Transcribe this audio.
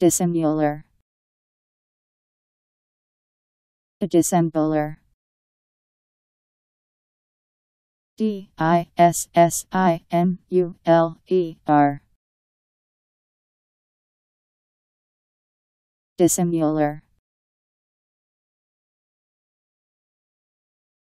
dissembler a dissembler D I S S I M U L E R Dissimular